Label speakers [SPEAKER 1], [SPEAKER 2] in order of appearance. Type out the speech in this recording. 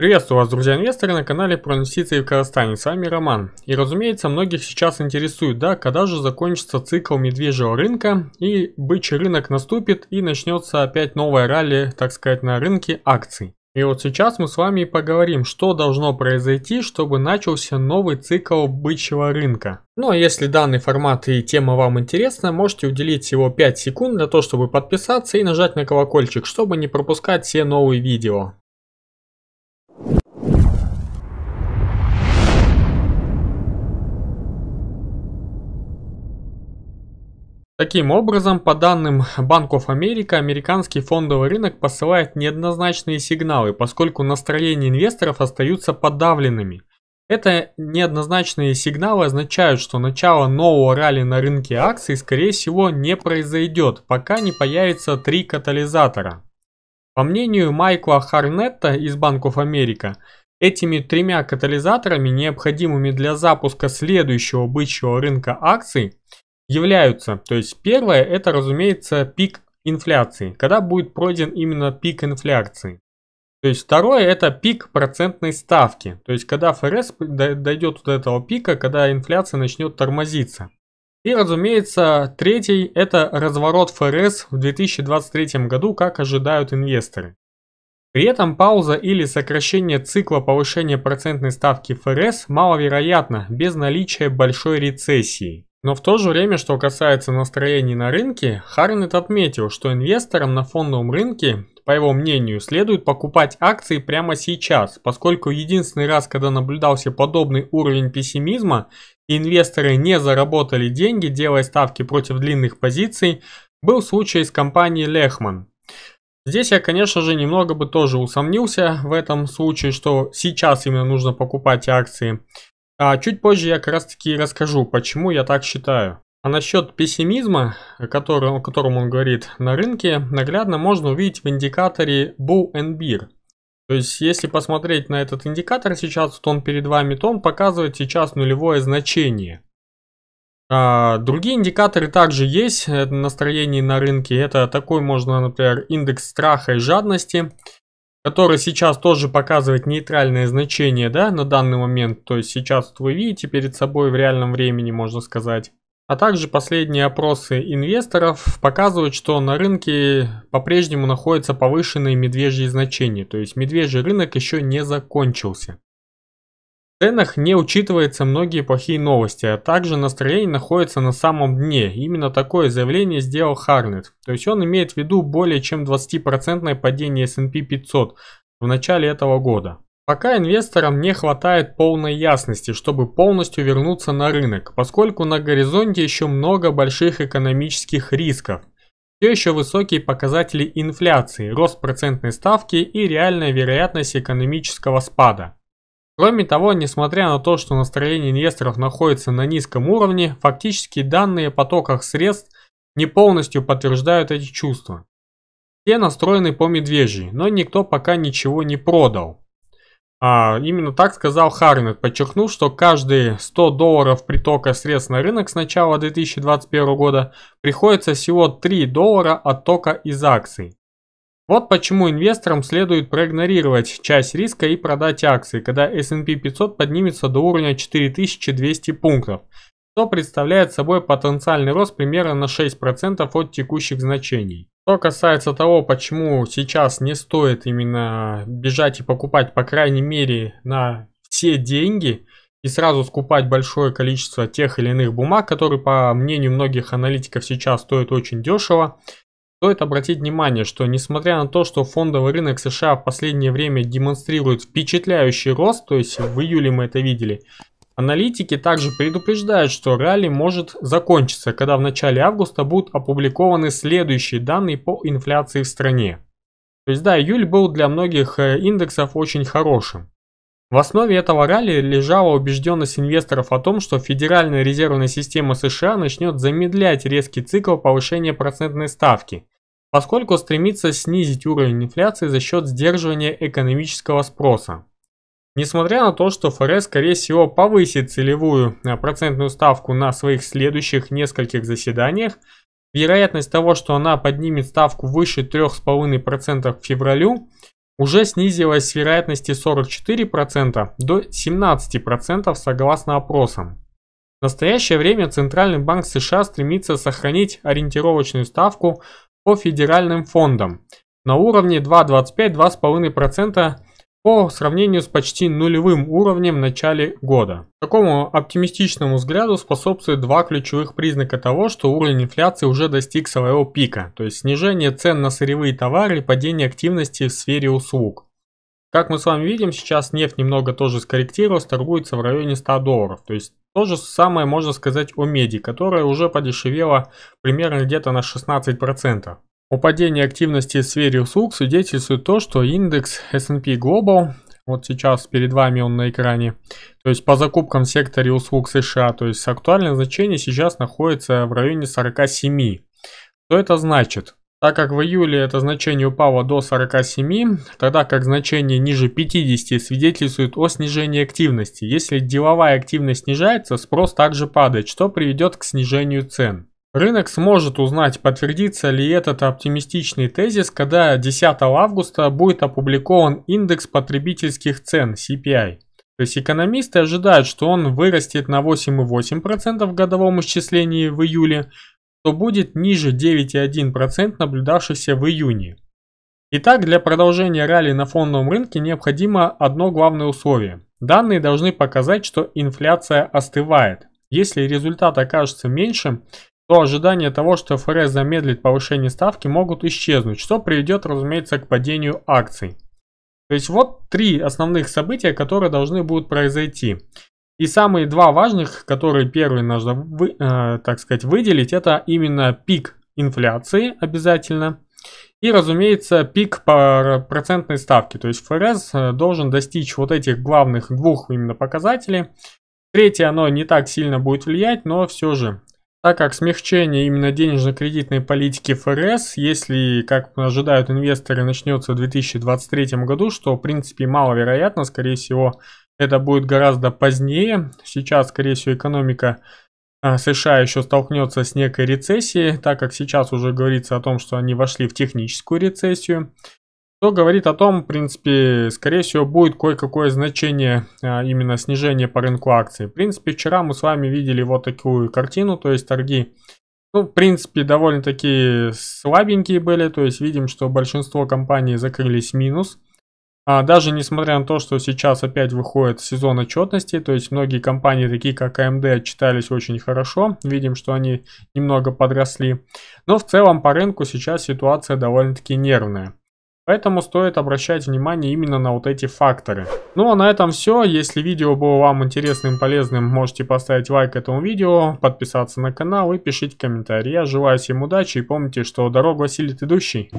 [SPEAKER 1] Приветствую вас, друзья-инвесторы, на канале про инвестиции в Казахстане. С вами Роман. И разумеется, многих сейчас интересует, да, когда же закончится цикл медвежьего рынка и бычий рынок наступит и начнется опять новая ралли, так сказать, на рынке акций. И вот сейчас мы с вами и поговорим, что должно произойти, чтобы начался новый цикл бычьего рынка. Ну а если данный формат и тема вам интересна, можете уделить всего 5 секунд для того, чтобы подписаться и нажать на колокольчик, чтобы не пропускать все новые видео. Таким образом, по данным Bank of America, американский фондовый рынок посылает неоднозначные сигналы, поскольку настроения инвесторов остаются подавленными. Это неоднозначные сигналы означают, что начало нового ралли на рынке акций скорее всего не произойдет, пока не появятся три катализатора. По мнению Майкла Харнетта из Bank of America, Этими тремя катализаторами, необходимыми для запуска следующего бычьего рынка акций, являются. То есть первое это, разумеется, пик инфляции, когда будет пройден именно пик инфляции. То есть второе это пик процентной ставки, то есть когда ФРС дойдет до этого пика, когда инфляция начнет тормозиться. И разумеется, третий это разворот ФРС в 2023 году, как ожидают инвесторы. При этом пауза или сокращение цикла повышения процентной ставки ФРС маловероятно без наличия большой рецессии. Но в то же время, что касается настроений на рынке, Харнет отметил, что инвесторам на фондовом рынке, по его мнению, следует покупать акции прямо сейчас, поскольку единственный раз, когда наблюдался подобный уровень пессимизма, и инвесторы не заработали деньги, делая ставки против длинных позиций, был случай с компанией Lehman. Здесь я, конечно же, немного бы тоже усомнился в этом случае, что сейчас именно нужно покупать акции. А чуть позже я как раз таки расскажу, почему я так считаю. А насчет пессимизма, который, о котором он говорит на рынке, наглядно можно увидеть в индикаторе Bull and Beer. То есть, если посмотреть на этот индикатор сейчас, то он перед вами, то он показывает сейчас нулевое значение. А, другие индикаторы также есть э, настроение на рынке. Это такой можно, например, индекс страха и жадности который сейчас тоже показывает нейтральное значение, да, на данный момент. То есть сейчас вот вы видите перед собой в реальном времени, можно сказать. А также последние опросы инвесторов показывают, что на рынке по-прежнему находятся повышенные медвежьи значения, то есть медвежий рынок еще не закончился ценах не учитываются многие плохие новости, а также настроение находится на самом дне. Именно такое заявление сделал Харнет. То есть он имеет в виду более чем 20% падение S&P 500 в начале этого года. Пока инвесторам не хватает полной ясности, чтобы полностью вернуться на рынок, поскольку на горизонте еще много больших экономических рисков. Все еще высокие показатели инфляции, рост процентной ставки и реальная вероятность экономического спада. Кроме того, несмотря на то, что настроение инвесторов находится на низком уровне, фактически данные о потоках средств не полностью подтверждают эти чувства. Все настроены по медвежьи, но никто пока ничего не продал. А, именно так сказал Харнет, подчеркнув, что каждые 100 долларов притока средств на рынок с начала 2021 года приходится всего 3 доллара оттока из акций. Вот почему инвесторам следует проигнорировать часть риска и продать акции, когда S&P 500 поднимется до уровня 4200 пунктов, что представляет собой потенциальный рост примерно на 6% от текущих значений. Что касается того, почему сейчас не стоит именно бежать и покупать, по крайней мере, на все деньги и сразу скупать большое количество тех или иных бумаг, которые, по мнению многих аналитиков, сейчас стоят очень дешево, Стоит обратить внимание, что несмотря на то, что фондовый рынок США в последнее время демонстрирует впечатляющий рост, то есть в июле мы это видели, аналитики также предупреждают, что ралли может закончиться, когда в начале августа будут опубликованы следующие данные по инфляции в стране. То есть да, июль был для многих э, индексов очень хорошим. В основе этого ралли лежала убежденность инвесторов о том, что Федеральная резервная система США начнет замедлять резкий цикл повышения процентной ставки, поскольку стремится снизить уровень инфляции за счет сдерживания экономического спроса. Несмотря на то, что ФРС, скорее всего, повысит целевую э, процентную ставку на своих следующих нескольких заседаниях, вероятность того, что она поднимет ставку выше 3,5% в февралю, уже снизилась с вероятности 44% до 17% согласно опросам. В настоящее время Центральный банк США стремится сохранить ориентировочную ставку по федеральным фондам на уровне 2,25-2,5% по сравнению с почти нулевым уровнем в начале года. Такому оптимистичному взгляду способствует два ключевых признака того, что уровень инфляции уже достиг своего пика, то есть снижение цен на сырьевые товары и падение активности в сфере услуг. Как мы с вами видим, сейчас нефть немного тоже скорректировалась, торгуется в районе 100 долларов, то есть то же самое можно сказать о меди, которая уже подешевела примерно где-то на 16%. О падении активности в сфере услуг свидетельствует то, что индекс S&P Global, вот сейчас перед вами он на экране, то есть по закупкам в секторе услуг США, то есть актуальное значение сейчас находится в районе 47. Что это значит? Так как в июле это значение упало до 47, тогда как значение ниже 50 свидетельствует о снижении активности. Если деловая активность снижается, спрос также падает, что приведет к снижению цен. Рынок сможет узнать, подтвердится ли этот оптимистичный тезис, когда 10 августа будет опубликован индекс потребительских цен CPI. То есть экономисты ожидают, что он вырастет на 8,8% в годовом исчислении в июле, то будет ниже 9,1% наблюдавшихся в июне. Итак, для продолжения ралли на фондовом рынке необходимо одно главное условие. Данные должны показать, что инфляция остывает. Если результат окажется меньшим, то ожидания того, что ФРС замедлит повышение ставки, могут исчезнуть, что приведет, разумеется, к падению акций. То есть вот три основных события, которые должны будут произойти – и самые два важных, которые первые нужно, вы, э, так сказать, выделить, это именно пик инфляции обязательно. И, разумеется, пик по процентной ставке. То есть ФРС э, должен достичь вот этих главных двух именно показателей. Третье, оно не так сильно будет влиять, но все же. Так как смягчение именно денежно-кредитной политики ФРС, если, как ожидают инвесторы, начнется в 2023 году, что в принципе маловероятно, скорее всего, это будет гораздо позднее. Сейчас, скорее всего, экономика а, США еще столкнется с некой рецессией, так как сейчас уже говорится о том, что они вошли в техническую рецессию, Что говорит о том, в принципе, скорее всего, будет кое-какое значение а, именно снижение по рынку акций. В принципе, вчера мы с вами видели вот такую картину, то есть торги, ну, в принципе, довольно-таки слабенькие были, то есть видим, что большинство компаний закрылись минус. А даже несмотря на то, что сейчас опять выходит сезон отчетности, то есть многие компании, такие как AMD, а отчитались очень хорошо. Видим, что они немного подросли. Но в целом по рынку сейчас ситуация довольно-таки нервная. Поэтому стоит обращать внимание именно на вот эти факторы. Ну а на этом все. Если видео было вам интересным и полезным, можете поставить лайк этому видео, подписаться на канал и пишите комментарии. Я желаю всем удачи и помните, что дорогу осилит идущий.